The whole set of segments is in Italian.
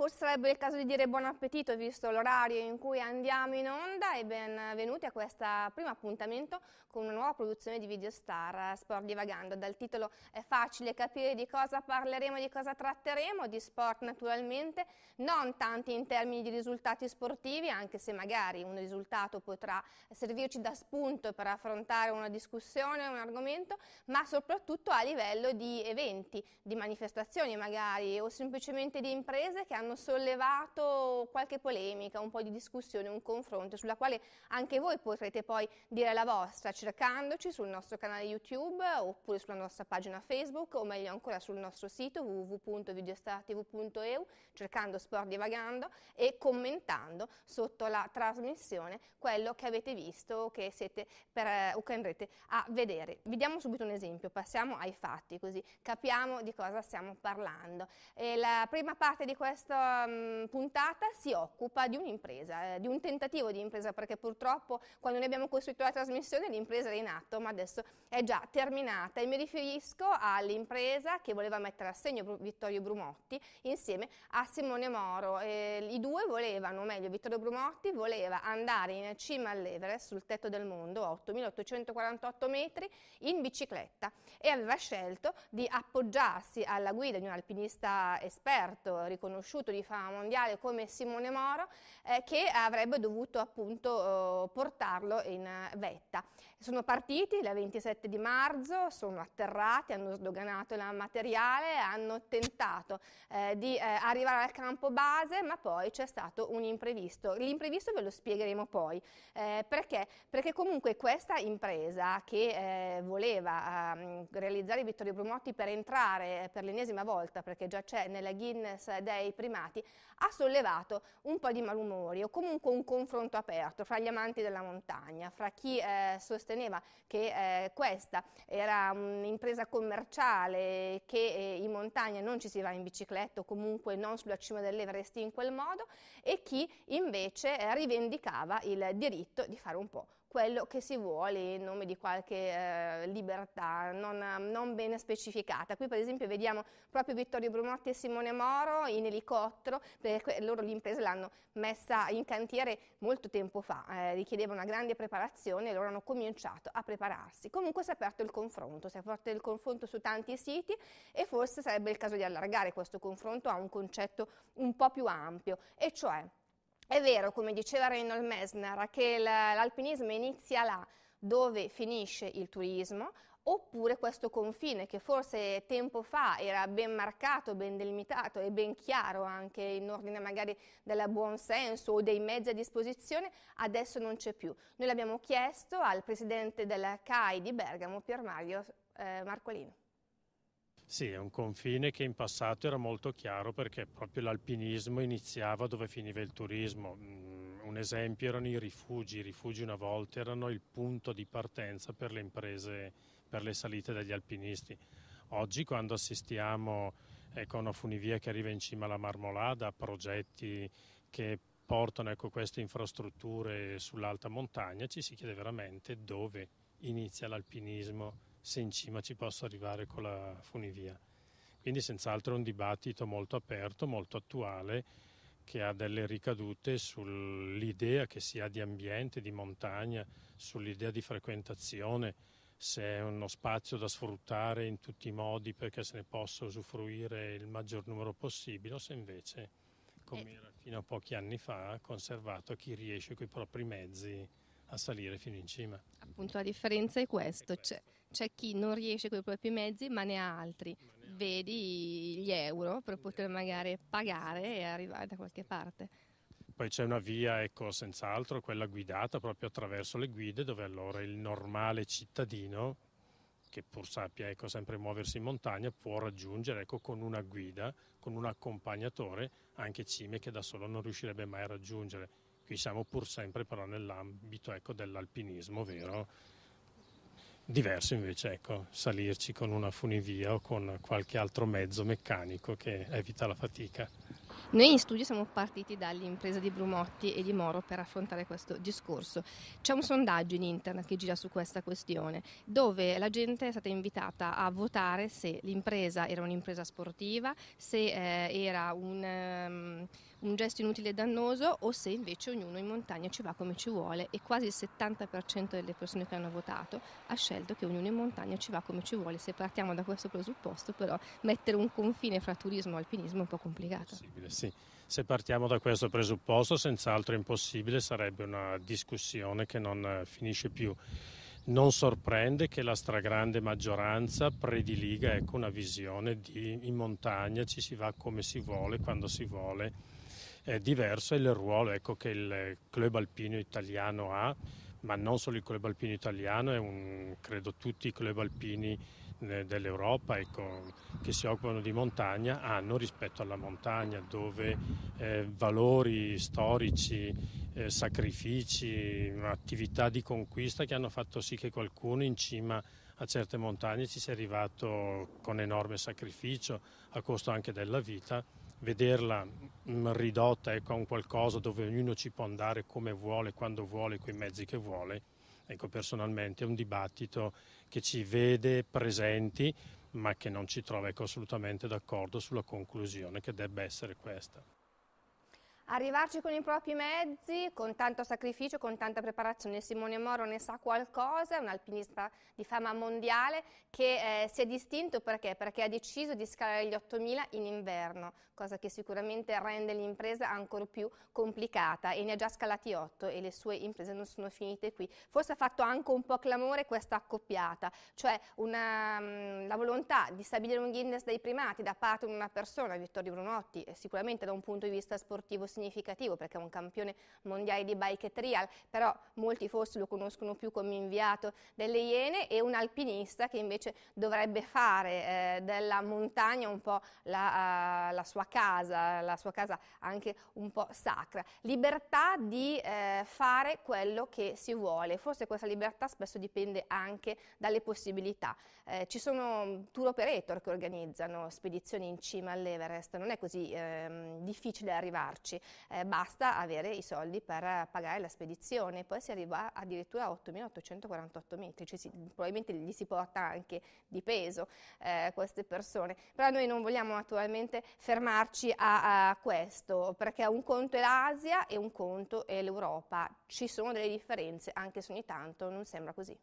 forse sarebbe il caso di dire buon appetito visto l'orario in cui andiamo in onda e benvenuti a questo primo appuntamento con una nuova produzione di Videostar Sport Divagando. Dal titolo è facile capire di cosa parleremo, di cosa tratteremo, di sport naturalmente, non tanti in termini di risultati sportivi, anche se magari un risultato potrà servirci da spunto per affrontare una discussione, un argomento, ma soprattutto a livello di eventi, di manifestazioni magari o semplicemente di imprese che hanno hanno sollevato qualche polemica, un po' di discussione, un confronto, sulla quale anche voi potrete poi dire la vostra cercandoci sul nostro canale YouTube oppure sulla nostra pagina Facebook o meglio ancora sul nostro sito www.videostartv.eu cercando Sport Divagando e commentando sotto la trasmissione quello che avete visto che siete per, eh, o che andrete a vedere. Vi diamo subito un esempio, passiamo ai fatti così capiamo di cosa stiamo parlando. E la prima parte di questo um, puntata si occupa di un'impresa, eh, di un tentativo di impresa, perché purtroppo quando noi abbiamo costruito la trasmissione l'impresa era in atto, ma adesso è già terminata e mi riferisco all'impresa che voleva mettere a segno Vittorio Brumotti insieme a Simone Moro. Eh, I due volevano, o meglio Vittorio Brumotti voleva andare in cima all'Everest, sul tetto del mondo, 8.848 metri, in bicicletta e aveva scelto di appoggiarsi alla guida di un alpinista esperto, riconosciuto, assoluto di fama mondiale come Simone Moro eh, che avrebbe dovuto appunto eh, portarlo in eh, vetta. Sono partiti il 27 di marzo, sono atterrati, hanno sdoganato il materiale, hanno tentato eh, di eh, arrivare al campo base, ma poi c'è stato un imprevisto. L'imprevisto ve lo spiegheremo poi. Eh, perché? Perché comunque questa impresa che eh, voleva ehm, realizzare Vittorio Brumotti per entrare eh, per l'ennesima volta, perché già c'è nella Guinness dei primati, ha sollevato un po' di malumori o comunque un confronto aperto fra gli amanti della montagna, fra chi eh, sostiene sosteneva che eh, questa era un'impresa commerciale, che eh, in montagna non ci si va in bicicletta o comunque non sulla cima dell'Everest in quel modo e chi invece eh, rivendicava il diritto di fare un po' quello che si vuole in nome di qualche eh, libertà non, non, bene specificata. Qui per esempio vediamo proprio Vittorio Brumotti e Simone Moro in elicottero, perché loro l'impresa l'hanno messa in cantiere molto tempo fa, eh, richiedeva una grande preparazione e loro hanno cominciato a prepararsi. Comunque si è aperto il confronto, si è aperto il confronto su tanti siti e forse sarebbe il caso di allargare questo confronto a un concetto un po' più ampio, e cioè è vero, come diceva Reynold Messner, che l'alpinismo inizia là dove finisce il turismo, oppure questo confine che forse tempo fa era ben marcato, ben delimitato e ben chiaro anche in ordine magari del buon senso o dei mezzi a disposizione, adesso non c'è più. Noi l'abbiamo chiesto al presidente della CAI di Bergamo, Pier Mario eh, Marcolino. Sì, è un confine che in passato era molto chiaro perché proprio l'alpinismo iniziava dove finiva il turismo. Mm, un esempio erano i rifugi, i rifugi una volta erano il punto di partenza per le imprese, per le salite degli alpinisti. Oggi quando assistiamo ecco, eh, a una funivia che arriva in cima alla Marmolada, a progetti che portano ecco, queste infrastrutture sull'alta montagna, ci si chiede veramente dove inizia l'alpinismo se in cima ci posso arrivare con la funivia. Quindi senz'altro è un dibattito molto aperto, molto attuale, che ha delle ricadute sull'idea che si ha di ambiente, di montagna, sull'idea di frequentazione, se è uno spazio da sfruttare in tutti i modi perché se ne possa usufruire il maggior numero possibile, o se invece, come eh. era fino a pochi anni fa, conservato a chi riesce coi propri mezzi a salire fino in cima. Appunto la differenza è questo. È questo. Cioè c'è chi non riesce con i propri mezzi ma ne ha altri. Vedi gli euro per poter magari pagare e arrivare da qualche parte. Poi c'è una via, ecco, senz'altro, quella guidata proprio attraverso le guide, dove allora il normale cittadino, che pur sappia ecco, sempre muoversi in montagna, può raggiungere ecco, con una guida, con un accompagnatore, anche cime che da solo non riuscirebbe mai a raggiungere. Qui siamo pur sempre però nell'ambito ecco, dell'alpinismo, vero? Diverso invece, ecco, salirci con una funivia o con qualche altro mezzo meccanico che evita la fatica. Noi in studio siamo partiti dall'impresa di Brumotti e di Moro per affrontare questo discorso. C'è un sondaggio in internet che gira su questa questione, dove la gente è stata invitata a votare se l'impresa era un'impresa sportiva, se eh, era un... Um, un gesto inutile e dannoso o se invece ognuno in montagna ci va come ci vuole e quasi il 70% delle persone che hanno votato ha scelto che ognuno in montagna ci va come ci vuole. Se partiamo da questo presupposto però mettere un confine fra turismo e alpinismo è un po' complicato. Sì. Se partiamo da questo presupposto senz'altro impossibile, sarebbe una discussione che non eh, finisce più. Non sorprende che la stragrande maggioranza prediliga ecco, una visione di in montagna ci si va come si vuole, quando si vuole eh, diversa il ruolo ecco, che il club alpino italiano ha, ma non solo il club alpino italiano, è un, credo tutti i club alpini eh, dell'Europa ecco, che si occupano di montagna hanno rispetto alla montagna dove eh, valori storici, eh, sacrifici, attività di conquista che hanno fatto sì che qualcuno in cima a certe montagne ci sia arrivato con enorme sacrificio a costo anche della vita vederla ridotta ecco, a un qualcosa dove ognuno ci può andare come vuole, quando vuole, con i mezzi che vuole, ecco, personalmente è un dibattito che ci vede presenti ma che non ci trova ecco, assolutamente d'accordo sulla conclusione che debba essere questa. Arrivarci con i propri mezzi, con tanto sacrificio, con tanta preparazione. Simone Moro ne sa qualcosa, è un alpinista di fama mondiale che eh, si è distinto perché? perché? ha deciso di scalare gli 8000 in inverno, cosa che sicuramente rende l'impresa ancora più complicata e ne ha già scalati 8 e le sue imprese non sono finite qui. Forse ha fatto anche un po' clamore questa accoppiata, cioè una, mm, la volontà di stabilire un Guinness dei primati da parte di una persona, Vittorio Brunotti, sicuramente da un punto di vista sportivo significa significativo perché è un campione mondiale di bike e trial, però molti forse lo conoscono più come inviato delle Iene e un alpinista che invece dovrebbe fare eh, della montagna un po' la, uh, la, sua casa, la sua casa anche un po' sacra. Libertà di eh, fare quello che si vuole, forse questa libertà spesso dipende anche dalle possibilità. Eh, ci sono tour operator che organizzano spedizioni in cima all'Everest, non è così ehm, difficile arrivarci, eh, basta avere i soldi per pagare la spedizione, poi si arriva addirittura a 8.848 metri, cioè si, probabilmente gli si porta anche di peso eh, queste persone, però noi non vogliamo naturalmente fermarci a, a questo, perché un conto è l'Asia e un conto è l'Europa, ci sono delle differenze, anche se ogni tanto non sembra così.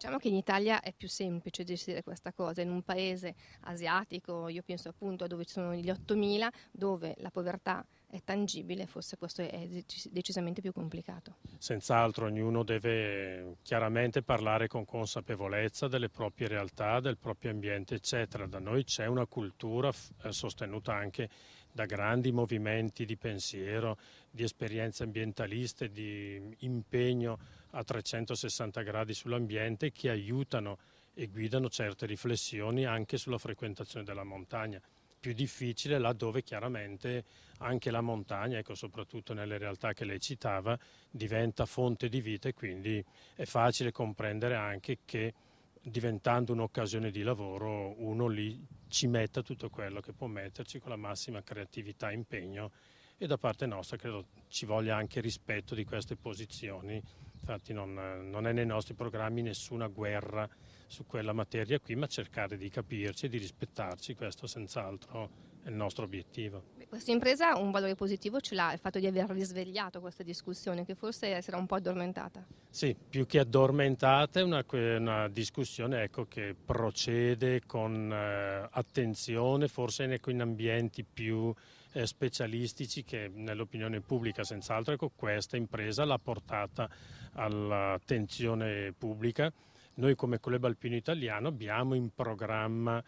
Diciamo che in Italia è più semplice gestire questa cosa, in un paese asiatico, io penso appunto a dove ci sono gli 8.000, dove la povertà è tangibile, forse questo è decisamente più complicato. Senz'altro ognuno deve chiaramente parlare con consapevolezza delle proprie realtà, del proprio ambiente, eccetera. Da noi c'è una cultura eh, sostenuta anche da grandi movimenti di pensiero, di esperienze ambientaliste, di impegno a 360 gradi sull'ambiente che aiutano e guidano certe riflessioni anche sulla frequentazione della montagna. Più difficile laddove chiaramente anche la montagna, ecco, soprattutto nelle realtà che lei citava, diventa fonte di vita e quindi è facile comprendere anche che diventando un'occasione di lavoro uno lì ci metta tutto quello che può metterci con la massima creatività e impegno e da parte nostra credo ci voglia anche rispetto di queste posizioni Infatti non, non è nei nostri programmi nessuna guerra su quella materia qui, ma cercare di capirci e di rispettarci, questo senz'altro è il nostro obiettivo questa impresa un valore positivo ce l'ha, il fatto di aver risvegliato questa discussione che forse si era un po' addormentata. Sì, più che addormentata è una, una discussione ecco, che procede con eh, attenzione, forse ecco, in ambienti più eh, specialistici che nell'opinione pubblica senz'altro ecco, questa impresa l'ha portata all'attenzione pubblica. Noi come Club Alpino Italiano abbiamo in programma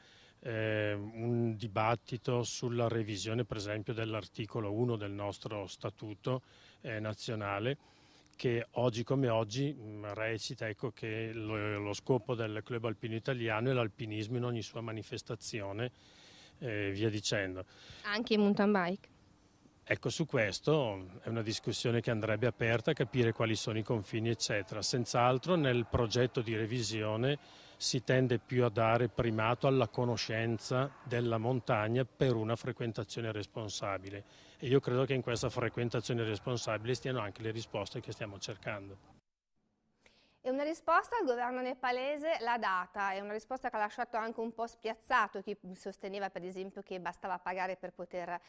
eh, un dibattito sulla revisione per esempio dell'articolo 1 del nostro statuto eh, nazionale che oggi come oggi mm, recita ecco, che lo, lo, scopo del club alpino italiano è l'alpinismo in ogni sua manifestazione eh, via dicendo. Anche in mountain bike? Ecco, su questo è una discussione che andrebbe aperta, capire quali sono i confini, eccetera. Senz'altro nel progetto di revisione si tende più a dare primato alla conoscenza della montagna per una frequentazione responsabile e io credo che in questa frequentazione responsabile stiano anche le risposte che stiamo cercando. E una risposta il governo nepalese l'ha data, è una risposta che ha lasciato anche un po' spiazzato chi sosteneva per esempio che bastava pagare per poter eh,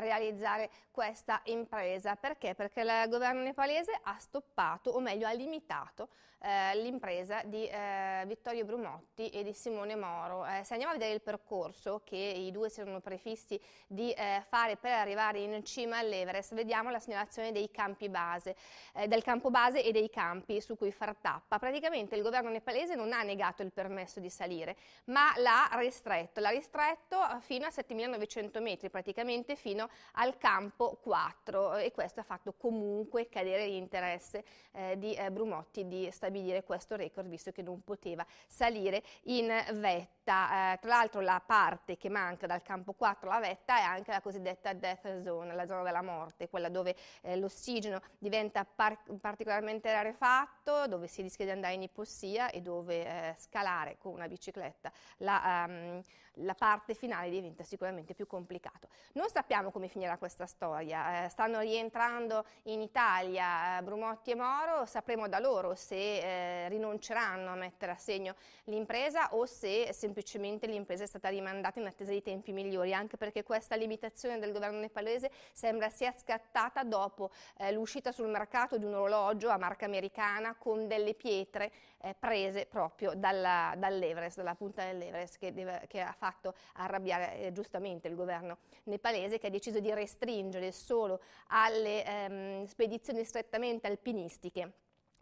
realizzare questa impresa. Perché? Perché il governo nepalese ha stoppato, o meglio ha limitato, eh, l'impresa di eh, Vittorio Brumotti e di Simone Moro. Eh, se andiamo a vedere il percorso che i due si erano prefissi di eh, fare per arrivare in cima all'Everest, vediamo la segnalazione dei campi base, eh, del campo base e dei campi su cui far tappa tappa. Praticamente il governo nepalese non ha negato il permesso di salire, ma l'ha ristretto. L'ha ristretto eh, fino a 7.900 metri, praticamente fino al campo 4 eh, e questo ha fatto comunque cadere l'interesse eh, di eh, Brumotti di stabilire questo record, visto che non poteva salire in vetta vetta, eh, tra l'altro la parte che manca dal campo 4 alla vetta è anche la cosiddetta death zone, la zona della morte, quella dove eh, l'ossigeno diventa par particolarmente rarefatto, dove si rischia di andare in ipossia e dove eh, scalare con una bicicletta la, um, la parte finale diventa sicuramente più complicato. Non sappiamo come finirà questa storia, eh, stanno rientrando in Italia eh, Brumotti e Moro, sapremo da loro se eh, rinunceranno a mettere a segno l'impresa o se semplicemente l'impresa è stata rimandata in attesa di tempi migliori, anche perché questa limitazione del governo nepalese sembra sia scattata dopo eh, l'uscita sul mercato di un orologio a marca americana con delle pietre eh, prese proprio dalla, dall'Everest, dalla punta dell'Everest che, deve, che ha fatto arrabbiare eh, giustamente il governo nepalese che ha deciso di restringere solo alle ehm, spedizioni strettamente alpinistiche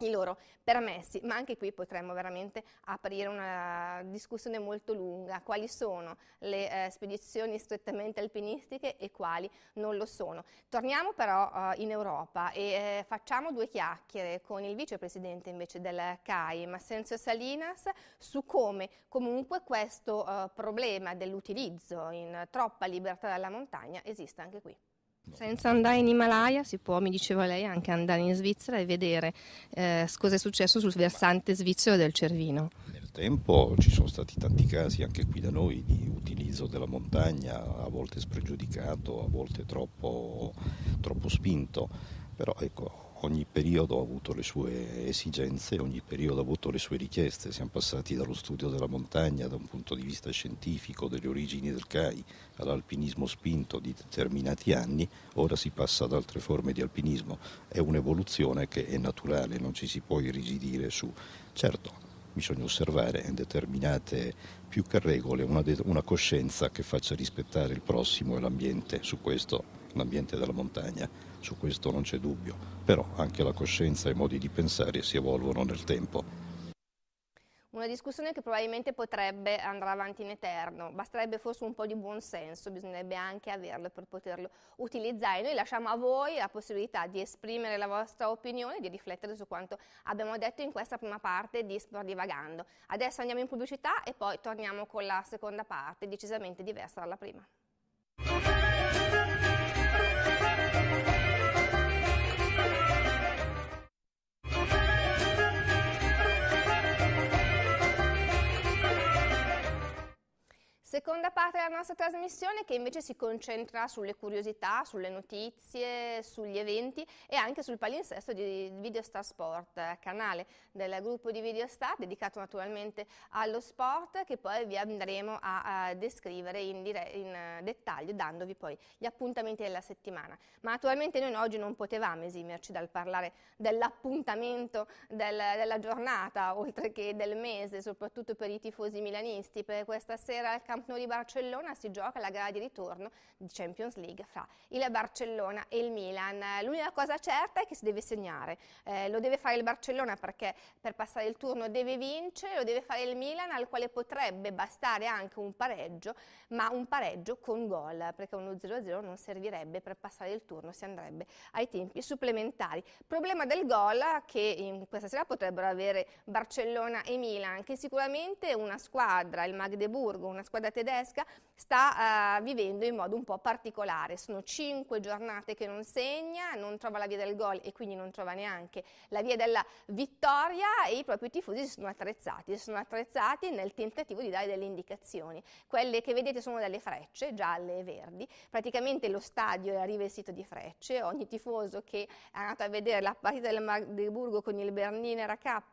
i loro permessi, ma anche qui potremmo veramente aprire una discussione molto lunga, quali sono le eh, spedizioni strettamente alpinistiche e quali non lo sono. Torniamo però eh, in Europa e eh, facciamo due chiacchiere con il vicepresidente invece del CAI, Massenzio Salinas, su come comunque questo eh, problema dell'utilizzo in troppa libertà dalla montagna esista anche qui. Senza andare in Himalaya si può, mi diceva lei, anche andare in Svizzera e vedere eh, cosa è successo sul versante svizzero del Cervino. Nel tempo ci sono stati tanti casi anche qui da noi di utilizzo della montagna, a volte spregiudicato, a volte troppo, troppo spinto, però ecco ogni periodo ha avuto le sue esigenze, ogni periodo ha avuto le sue richieste. Siamo passati dallo studio della montagna da un punto di vista scientifico, delle origini del CAI, all'alpinismo spinto di determinati anni, ora si passa ad altre forme di alpinismo. È un'evoluzione che è naturale, non ci si può irrigidire su. Certo, bisogna osservare in determinate più che regole una, de- una, coscienza che faccia rispettare il prossimo e l'ambiente, su questo l'ambiente della montagna su questo non c'è dubbio, però anche la coscienza e i modi di pensare si evolvono nel tempo. Una discussione che probabilmente potrebbe andare avanti in eterno, basterebbe forse un po' di buonsenso, bisognerebbe anche averlo per poterlo utilizzare. Noi lasciamo a voi la possibilità di esprimere la vostra opinione, di riflettere su quanto abbiamo detto in questa prima parte di Sport Divagando. Adesso andiamo in pubblicità e poi torniamo con la seconda parte, decisamente diversa dalla prima. seconda parte della nostra trasmissione che invece si concentra sulle curiosità, sulle notizie, sugli eventi e anche sul palinsesto di Videostar Sport, eh, canale del gruppo di Videostar dedicato naturalmente allo sport che poi vi andremo a, a descrivere in, in, eh, dettaglio dandovi poi gli appuntamenti della settimana. Ma naturalmente noi oggi non potevamo esimerci dal parlare dell'appuntamento del, della giornata oltre che del mese, soprattutto per i tifosi milanisti, per questa sera al Camp Nou di Barcellona si gioca la gara di ritorno di Champions League fra il Barcellona e il Milan. L'unica cosa certa è che si deve segnare, eh, lo deve fare il Barcellona perché per passare il turno deve vincere, lo deve fare il Milan al quale potrebbe bastare anche un pareggio, ma un pareggio con gol perché uno 0-0 non servirebbe per passare il turno, si andrebbe ai tempi supplementari. Problema del gol che in questa sera potrebbero avere Barcellona e Milan, che sicuramente una squadra, il Magdeburgo, una squadra tedesca, tedesca, sta eh, vivendo in modo un po' particolare. Sono cinque giornate che non segna, non trova la via del gol e quindi non trova neanche la via della vittoria e i propri tifosi si sono attrezzati, si sono attrezzati nel tentativo di dare delle indicazioni. Quelle che vedete sono delle frecce, gialle e verdi, praticamente lo stadio è rivestito di frecce, ogni tifoso che è andato a vedere la partita del Magdeburgo con il Berliner a K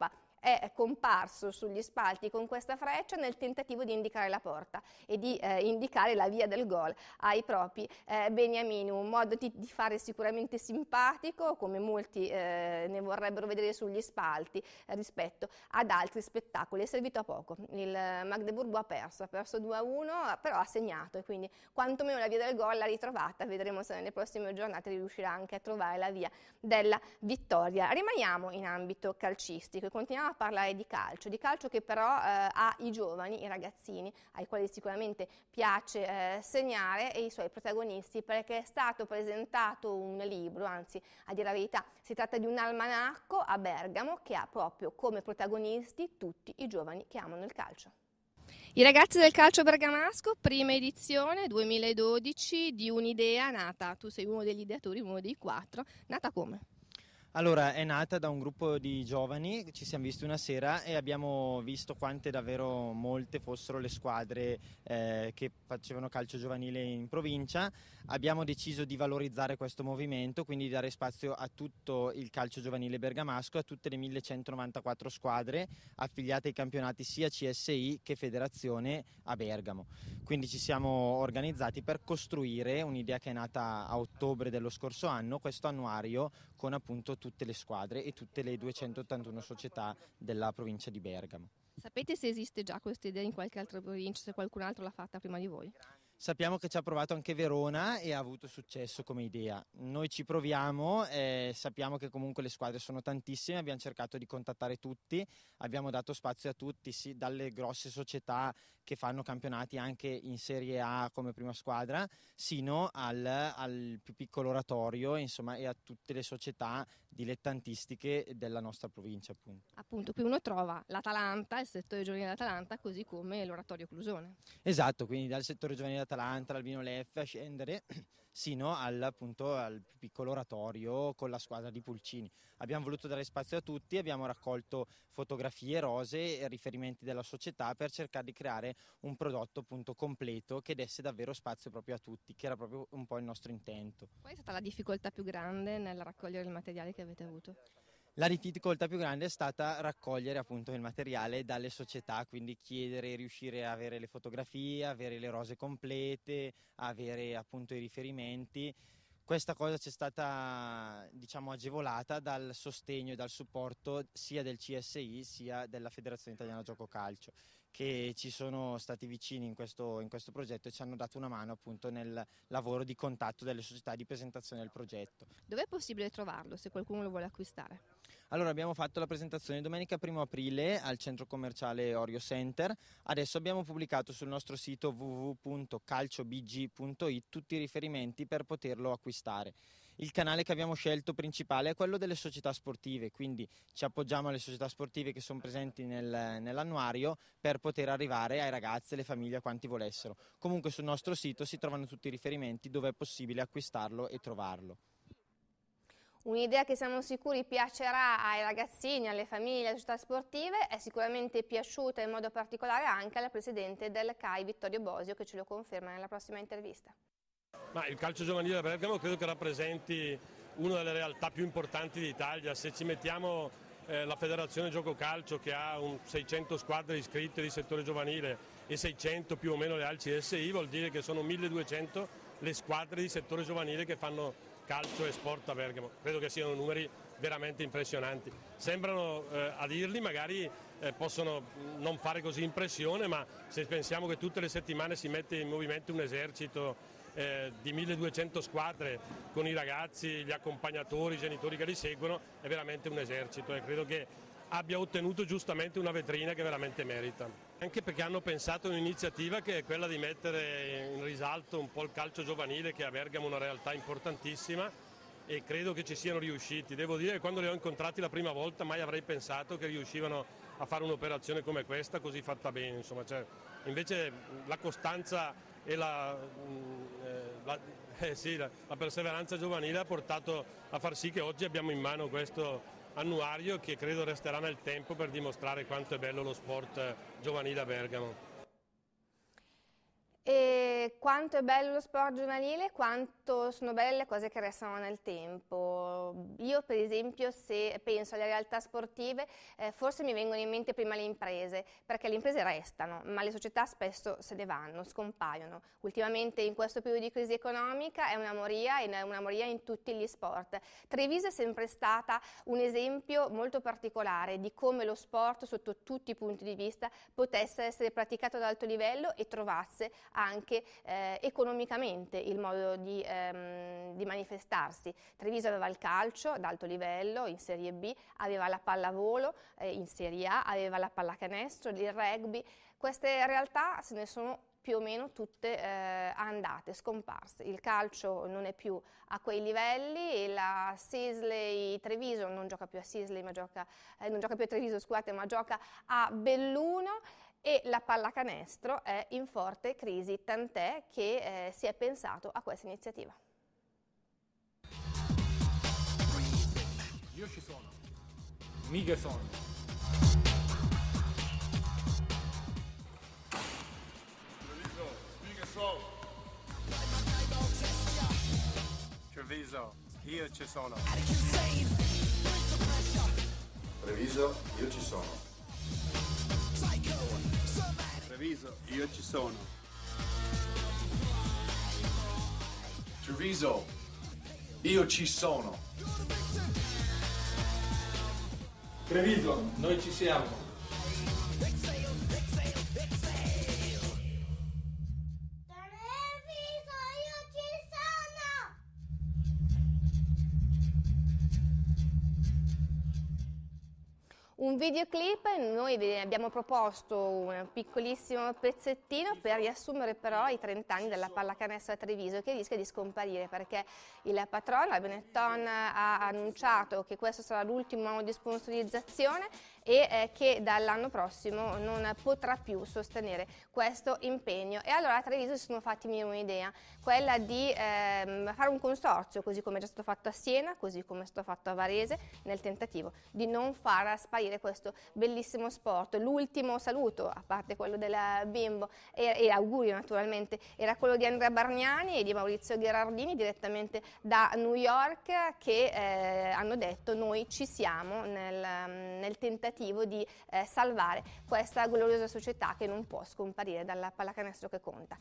è comparso sugli spalti con questa freccia nel tentativo di indicare la porta e di eh, indicare la via del gol ai propri eh, beniamini, un modo di, di, fare sicuramente simpatico, come molti eh, ne vorrebbero vedere sugli spalti, eh, rispetto ad altri spettacoli. È servito a poco, il Magdeburgo ha perso, ha perso 2-1, però ha segnato e quindi quantomeno la via del gol l'ha ritrovata, vedremo se nelle prossime giornate riuscirà anche a trovare la via della vittoria. Rimaniamo in ambito calcistico e continuiamo a a parlare di calcio, di calcio che però eh, ha i giovani, i ragazzini, ai quali sicuramente piace eh, segnare e i suoi protagonisti perché è stato presentato un libro, anzi a dire la verità si tratta di un almanacco a Bergamo che ha proprio come protagonisti tutti i giovani che amano il calcio. I ragazzi del calcio bergamasco, prima edizione 2012 di un'idea nata, tu sei uno degli ideatori, uno dei quattro, nata come? Allora, è nata da un gruppo di giovani, ci siamo visti una sera e abbiamo visto quante davvero molte fossero le squadre eh, che facevano calcio giovanile in provincia. Abbiamo deciso di valorizzare questo movimento, quindi di dare spazio a tutto il calcio giovanile bergamasco, a tutte le 1194 squadre affiliate ai campionati sia CSI che Federazione a Bergamo. Quindi ci siamo organizzati per costruire un'idea che è nata a ottobre dello scorso anno, questo annuario con appunto tutte le squadre e tutte le 281 società della provincia di Bergamo. Sapete se esiste già questa idea in qualche altra provincia, se qualcun altro l'ha fatta prima di voi? Sappiamo che ci ha provato anche Verona e ha avuto successo come idea. Noi ci proviamo, eh, sappiamo che comunque le squadre sono tantissime, abbiamo cercato di contattare tutti, abbiamo dato spazio a tutti, sì, dalle grosse società che fanno campionati anche in Serie A come prima squadra, sino al, al più piccolo oratorio insomma, e a tutte le società dilettantistiche della nostra provincia. Appunto, appunto qui uno trova l'Atalanta, il settore giovanile dell'Atalanta, così come l'oratorio Clusone. Esatto, quindi dal settore giovanile dell'Atalanta dall'Atalanta, dal Vino Lef, a scendere sino al, appunto, al piccolo oratorio con la squadra di Pulcini. Abbiamo voluto dare spazio a tutti, abbiamo raccolto fotografie, rose, e riferimenti della società per cercare di creare un prodotto appunto, completo che desse davvero spazio proprio a tutti, che era proprio un po' il nostro intento. Qual è stata la difficoltà più grande nel raccogliere il materiale che avete avuto? La difficoltà più grande è stata raccogliere appunto il materiale dalle società, quindi chiedere, e riuscire a avere le fotografie, avere le rose complete, avere appunto i riferimenti questa cosa ci è stata diciamo, agevolata dal sostegno e dal supporto sia del CSI sia della Federazione Italiana Gioco Calcio che ci sono stati vicini in questo, in questo progetto e ci hanno dato una mano appunto, nel lavoro di contatto delle società di presentazione del progetto. Dov'è possibile trovarlo se qualcuno lo vuole acquistare? Allora abbiamo fatto la presentazione domenica 1 aprile al centro commerciale Orio Center, adesso abbiamo pubblicato sul nostro sito www.calciobg.it tutti i riferimenti per poterlo acquistare. Il canale che abbiamo scelto principale è quello delle società sportive, quindi ci appoggiamo alle società sportive che sono presenti nel, nell'annuario per poter arrivare ai ragazzi, alle famiglie, a quanti volessero. Comunque sul nostro sito si trovano tutti i riferimenti dove è possibile acquistarlo e trovarlo. Un'idea che siamo sicuri piacerà ai ragazzini, alle famiglie, alle società sportive, è sicuramente piaciuta in modo particolare anche alla Presidente del CAI Vittorio Bosio che ce lo conferma nella prossima intervista. Ma il calcio giovanile Bergamo credo che rappresenti una delle realtà più importanti d'Italia, se ci mettiamo eh, la federazione gioco calcio che ha 600 squadre iscritte di settore giovanile e 600 più o meno le alci SI vuol dire che sono 1200 le squadre di settore giovanile che fanno calcio e sport a Bergamo. Credo che siano numeri veramente impressionanti. Sembrano eh, a dirli magari eh, possono non fare così impressione, ma se pensiamo che tutte le settimane si mette in movimento un esercito eh, di 1200 squadre con i ragazzi, gli accompagnatori, i genitori che li seguono, è veramente un esercito e credo che abbia ottenuto giustamente una vetrina che veramente merita. Anche perché hanno pensato a un'iniziativa che è quella di mettere in risalto un po' il calcio giovanile che a Bergamo è una realtà importantissima e credo che ci siano riusciti. Devo dire che quando li ho incontrati la prima volta mai avrei pensato che riuscivano a fare un'operazione come questa così fatta bene. Insomma, cioè, invece la costanza e la, mm, eh, la, eh sì, la, la perseveranza giovanile ha portato a far sì che oggi abbiamo in mano questo annuario che credo resterà nel tempo per dimostrare quanto è bello lo sport eh, giovanile a Bergamo. E quanto è bello lo sport giovanile, quanto sono belle le cose che restano nel tempo. Io per esempio se penso alle realtà sportive eh, forse mi vengono in mente prima le imprese, perché le imprese restano, ma le società spesso se ne vanno, scompaiono. Ultimamente in questo periodo di crisi economica è una moria e è una moria in tutti gli sport. Treviso è sempre stata un esempio molto particolare di come lo sport sotto tutti i punti di vista potesse essere praticato ad alto livello e trovasse anche eh, economicamente il modo di, ehm, di, manifestarsi. Treviso aveva il calcio ad alto livello in Serie B, aveva la pallavolo eh, in Serie A, aveva la pallacanestro, il rugby. Queste realtà se ne sono più o meno tutte eh, andate, scomparse. Il calcio non è più a quei livelli, la Sisley Treviso non gioca più a Sisley, ma gioca, eh, non gioca più a Treviso, scusate, ma gioca a Belluno e la pallacanestro è in forte crisi, tant'è che eh, si è pensato a questa iniziativa. Io ci sono, mica sono. Treviso, io ci sono. Treviso, io ci sono. Treviso, io ci sono. Treviso, io ci sono. Treviso, noi ci siamo. un videoclip, noi vi abbiamo proposto un piccolissimo pezzettino per riassumere però i 30 anni della pallacanestro a Treviso che rischia di scomparire perché il patrono, la Benetton, ha annunciato che questo sarà l'ultimo anno di sponsorizzazione e eh, che dall'anno prossimo non potrà più sostenere questo impegno. E allora a Treviso si sono fatti un'idea, quella di ehm, fare un consorzio, così come è già stato fatto a Siena, così come è stato fatto a Varese, nel tentativo di non far sparire questo bellissimo sport. L'ultimo saluto, a parte quello del Bimbo e, e augurio naturalmente, era quello di Andrea Bargnani e di Maurizio Gherardini direttamente da New York che eh, hanno detto noi ci siamo nel, nel tentativo tentativo di eh, salvare questa gloriosa società che non può scomparire dalla pallacanestro che conta.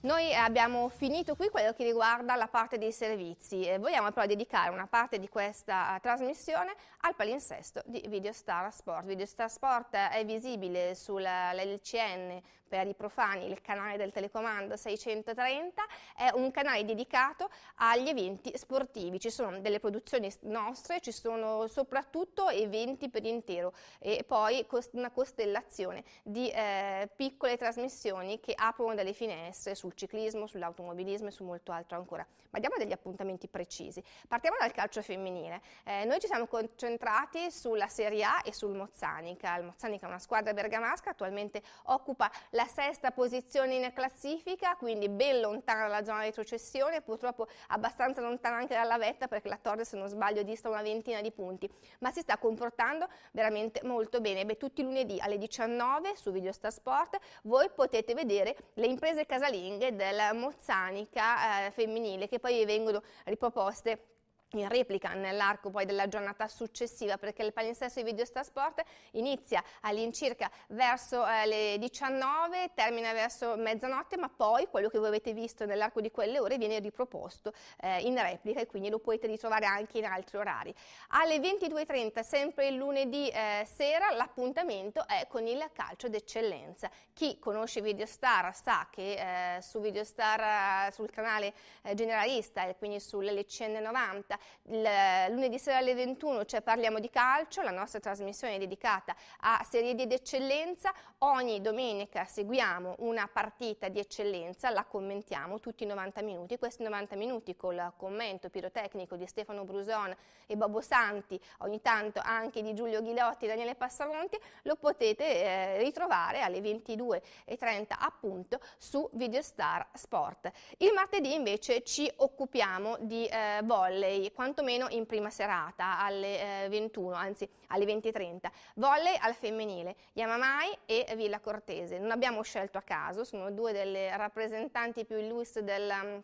Noi abbiamo finito qui quello che riguarda la parte dei servizi, eh, vogliamo però dedicare una parte di questa eh, trasmissione al palinsesto di Videostar Sport. Videostar Sport è visibile sull'LCN eh, per i profani il canale del telecomando 630 è un canale dedicato agli eventi sportivi, ci sono delle produzioni nostre, ci sono soprattutto eventi per intero e poi una costellazione di eh, piccole trasmissioni che aprono delle finestre sul ciclismo, sull'automobilismo e su molto altro ancora. Ma diamo degli appuntamenti precisi. Partiamo dal calcio femminile. Eh, noi ci siamo concentrati sulla Serie A e sul Mozzanica. Il Mozzanica è una squadra bergamasca, attualmente occupa la la sesta posizione in classifica, quindi ben lontana dalla zona retrocessione, purtroppo abbastanza lontana anche dalla vetta perché la Torre se non sbaglio dista una ventina di punti, ma si sta comportando veramente molto bene. Beh, tutti i lunedì alle 19 su Videostar Sport voi potete vedere le imprese casalinghe del Mozzanica eh, femminile che poi vi vengono riproposte in replica nell'arco poi della giornata successiva perché il palinsesto di Sport inizia all'incirca verso eh, le 19, termina verso mezzanotte ma poi quello che voi avete visto nell'arco di quelle ore viene riproposto eh, in replica e quindi lo potete ritrovare anche in altri orari. Alle 22.30 sempre il lunedì eh, sera l'appuntamento è con il calcio d'eccellenza. Chi conosce Videostar sa che eh, su Videostar sul canale eh, generalista e quindi sull'LCN 90 il lunedì sera alle 21 cioè parliamo di calcio, la nostra trasmissione è dedicata a serie di d'eccellenza, ogni domenica seguiamo una partita di eccellenza, la commentiamo tutti i 90 minuti, questi 90 minuti col commento pirotecnico di Stefano Bruson e Babbo Santi, ogni tanto anche di Giulio Ghilotti e Daniele Passamonti, lo potete eh, ritrovare alle 22.30 appunto su Videostar Sport. Il martedì invece ci occupiamo di eh, volley quantomeno in prima serata alle eh, 21, anzi alle 20.30. Volley al femminile, Yamamai e Villa Cortese. Non abbiamo scelto a caso, sono due delle rappresentanti più illustri della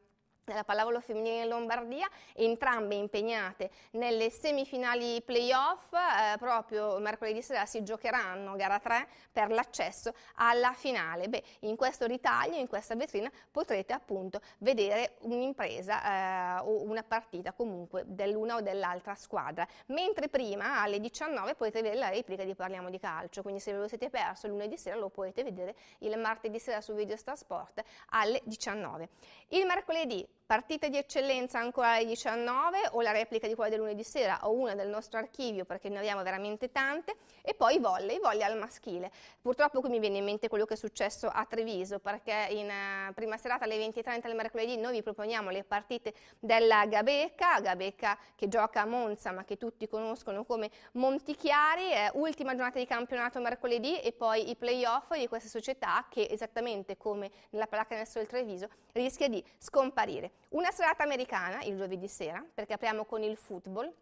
della pallavolo femminile Lombardia, entrambe impegnate nelle semifinali playoff, eh, proprio mercoledì sera si giocheranno gara 3 per l'accesso alla finale. Beh, in questo ritaglio, in questa vetrina potrete appunto vedere un'impresa eh, o una partita comunque dell'una o dell'altra squadra, mentre prima alle 19 potete vedere la replica di Parliamo di Calcio, quindi se ve lo siete perso lunedì sera lo potete vedere il martedì sera su Videostrasport alle 19. Il mercoledì partite di eccellenza ancora alle 19 o la replica di quella del lunedì sera o una del nostro archivio perché ne abbiamo veramente tante e poi volley, volley al maschile. Purtroppo qui mi viene in mente quello che è successo a Treviso perché in eh, prima serata alle 20.30 del mercoledì noi vi proponiamo le partite della Gabeca, Gabeca che gioca a Monza ma che tutti conoscono come Montichiari, eh, ultima giornata di campionato mercoledì e poi i playoff di questa società che esattamente come nella Palacca del Treviso rischia di scomparire. Una serata americana il giovedì sera, perché apriamo con il football,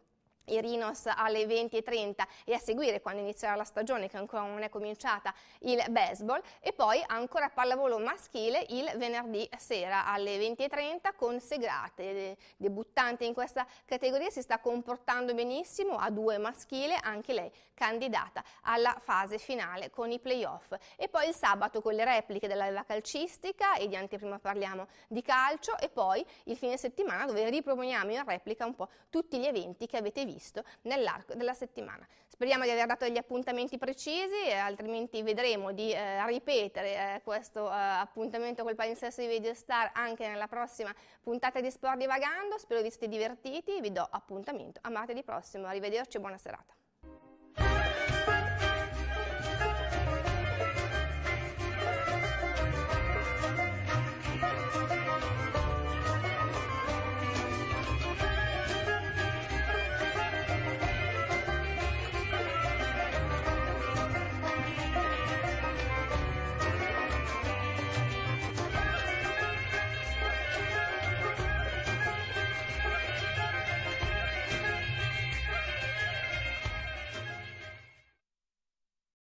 i Rinos alle 20.30 e a seguire quando inizierà la stagione che ancora non è cominciata il baseball e poi ancora pallavolo maschile il venerdì sera alle 20.30 con Segrate, debuttante in questa categoria, si sta comportando benissimo a due maschile, anche lei candidata alla fase finale con i playoff e poi il sabato con le repliche della calcistica e di anteprima parliamo di calcio e poi il fine settimana dove riproponiamo in replica un po' tutti gli eventi che avete visto visto nell'arco della settimana. Speriamo di aver dato degli appuntamenti precisi, eh, altrimenti vedremo di eh, ripetere eh, questo eh, appuntamento col palinsesto di Video Star anche nella prossima puntata di Sport Divagando. Spero vi siete divertiti, vi do appuntamento a martedì prossimo. Arrivederci e buona serata.